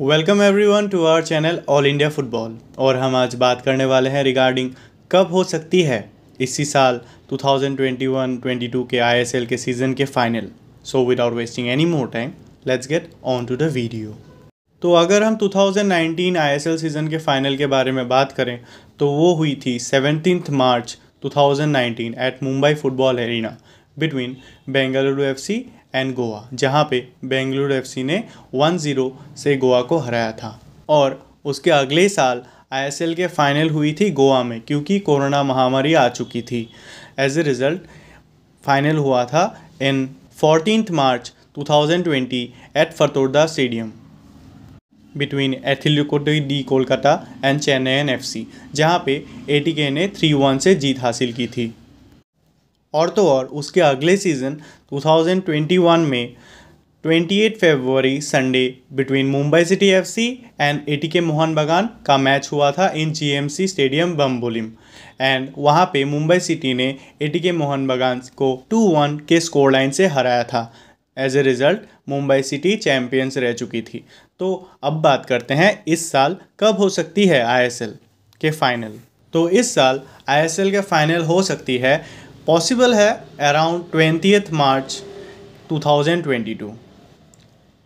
welcome everyone to our channel All India football और हम आज बात करने वाले हैं रिगार्डिंग कब हो सकती है इसी साल 2021-22 के आईएसएल के सीज़न के final so without wasting any more time let's get on to the video तो अगर हम 2019 आईएसएल सीज़न के फाइनल के बारे में बात करें तो वो हुई थी seventeen March 2019 at Mumbai football arena between Bengaluru FC and Goa जहाँ पे बेंगलुरु एफसी ने 1-0 से गोवा को हराया था और उसके अगले साल आईएसएल के फाइनल हुई थी गोवा में क्योंकि कोरोना महामारी आ चुकी थी एज ए रिज़ल्ट फाइनल हुआ था in fourteen March 2020 at Fatorda stadium between Atletico de Kolkata and Chennaiyin जहाँ पर ए पे के ने थ्री वन से जीत हासिल की थी और तो और उसके अगले सीज़न 2021 में 28 फरवरी Sunday between Mumbai City FC and ATK Mohun Bagan का मैच हुआ था in GMC stadium Bambolim and वहाँ पे मुंबई सिटी ने एटीके मोहन बगान को 2-1 के स्कोर लाइन से हराया था as a result Mumbai City champions रह चुकी थी तो अब बात करते हैं इस साल कब हो सकती है एल के फाइनल तो इस साल एल के फाइनल हो सकती है पॉसिबल है अराउंड ट्वेंटी मार्च 2022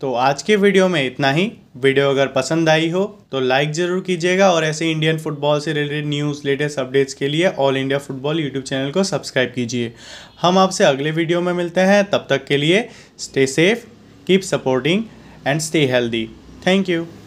तो आज के वीडियो में इतना ही वीडियो अगर पसंद आई हो तो लाइक ज़रूर कीजिएगा और ऐसे इंडियन फुटबॉल से रिलेटेड न्यूज़ लेटेस्ट अपडेट्स के लिए All India football YouTube channel को सब्सक्राइब कीजिए हम आपसे अगले वीडियो में मिलते हैं तब तक के लिए stay safe keep supporting and stay healthy thank you